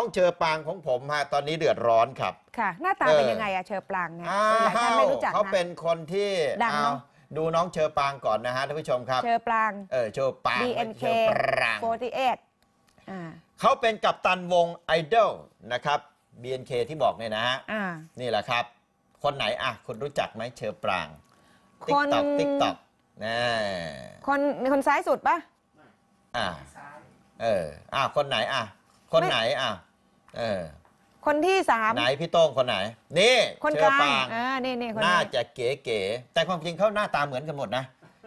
้องเชอปางของผมฮะตอนนี้เดือดร้อนครับ ค่ะ หน้าตาเป็นยังไงอะเชอปางเนี่ยหลายท่านไม่รู้จักเขาเป็นคนที่ดังเนาะดูน้องเชอปางก่อนนะฮะท่านผู้ชมครับเชอปางเออเชอปาง DNK เชอปราง48อ่าเขาเป็นกัปตันวงไอดอลนะครับ BNK ที่บอกเนี่ยนะฮะอ่านี่แหละครับ คนไหนอ่ะคนรู้จักไหมเชอปาง ติ๊กต็อกติ๊กตอกนะคนคนซ้ายสุดปะอ่าเอออ่าคนไหนอ่ะคนไไหนอ่ะคนที่สามไหนพี่โต้งคนไหนนี่ คนกลางอ่านี่นี่คนน่าจะเก๋ๆแต่ความจริงเขาหน้าตาเหมือนกันหมดนะ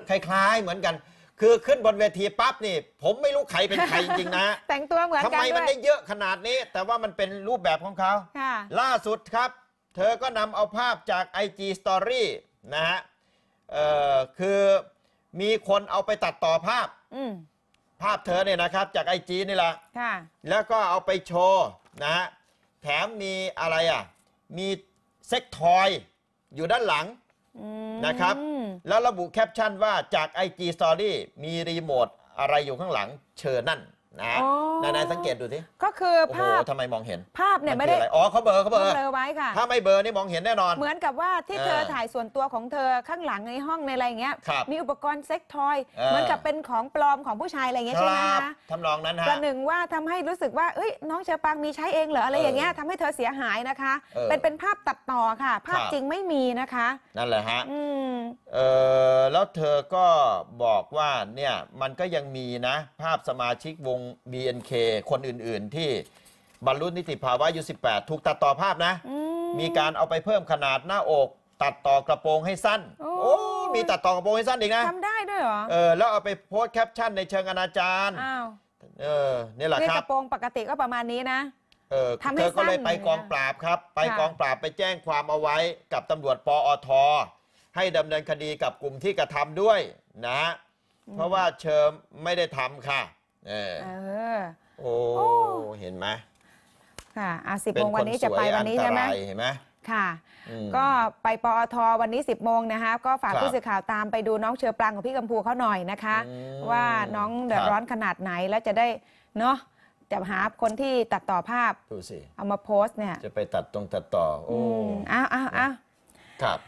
คล้าย ๆ เหมือนกัน คือขึ้นบนเวทีปั๊บนี่ ผมไม่รู้ใครเป็นใครจริงๆนะแต่งตัวเหมือนกันทำไมมันได้เยอะขนาดนี้ แต่ว่ามันเป็นรูปแบบของเขา ล่าสุดครับ เธอก็นำเอาภาพจาก IG Story นะฮะคือมีคนเอาไปตัดต่อภาพภาพเธอเนี่ยนะครับ จากไอจีนี่แหละค่ะแล้วก็เอาไปโชว์นะฮะ แถมมีอะไรอ่ะ มีเซ็กทอยอยู่ด้านหลังนะครับ แล้วระบุแคปชั่นว่าจากไอจีสตอรี่มีรีโมทอะไรอยู่ข้างหลังเชิญนั่นนะนายนายสังเกตดูสิ ก็คือภาพทำไมมองเห็นภาพเนี่ยไม่ได้ อ๋อเขาเบอร์เขาเบอร์เบร์ไว้ค่ะ ถ้าไม่เบอร์นี่มองเห็นแน่นอน เหมือนกับว่าที่เธอถ่ายส่วนตัวของเธอข้างหลังในห้องในอะไรอย่างเงี้ยมีอุปกรณ์เซ็กทอย เหมือนกับเป็นของปลอมของผู้ชายอะไรเงี้ยใช่ไหมคะทำนองนั้นฮะ ประหนึ่งว่าทำให้รู้สึกว่าเอ้ยน้องเชอปังมีใช้เองเหรออะไรอย่างเงี้ยทำให้เธอเสียหายนะคะเป็นเป็นภาพตัดต่อค่ะ ภาพจริงไม่มีนะคะ นั่นแหละฮะเออล้วเธอก็บอกว่าเนี่ยมันก็ยังมีนะ ภาพสมาชิกวง BNK คนอื่นๆที่บรรลุนิติภาวะอายุ18ถูกตัดต่อภาพนะ มีการเอาไปเพิ่มขนาดหน้าอก ตัดต่อกระโปรงให้สั้น โอ้โอ้มีตัดต่อกระโปรงให้สั้นอีกนะทำได้ด้วยเหรอเออแล้วเอาไปโพสแคปชั่นในเชิงอนาจารเออเนี่ยแหละครับกระโปรงปกติก็ประมาณนี้นะเออทำให้เธอ ก็เลยไปกองปราบครับ ไปกองปราบไปแจ้งความเอาไว้กับตำรวจปอทให้ดำเนินคดีกับกลุ่มที่กระทำด้วยนะ เพราะว่าเชิมไม่ได้ทำค่ะเออเออโอ้เห็นไหมค่ะอาสิบโมงวันนี้จะไปวันนี้ใช่ไหมเห็นไหมค่ะ ก็ไปปอทวันนี้ 10โมงนะคะก็ฝากผู้สื่อข่าวตามไปดูน้องเชอปรางของพี่กัมพูเขาหน่อยนะคะ ว่าน้องเดือดร้อนขนาดไหนแล้วจะได้ เนาะจะหาคนที่ตัดต่อภาพดูสิเอามาโพสต์เนี่ย จะไปตัดตรงตัดต่ออ้อ้าวอ้าวอ้าวครับ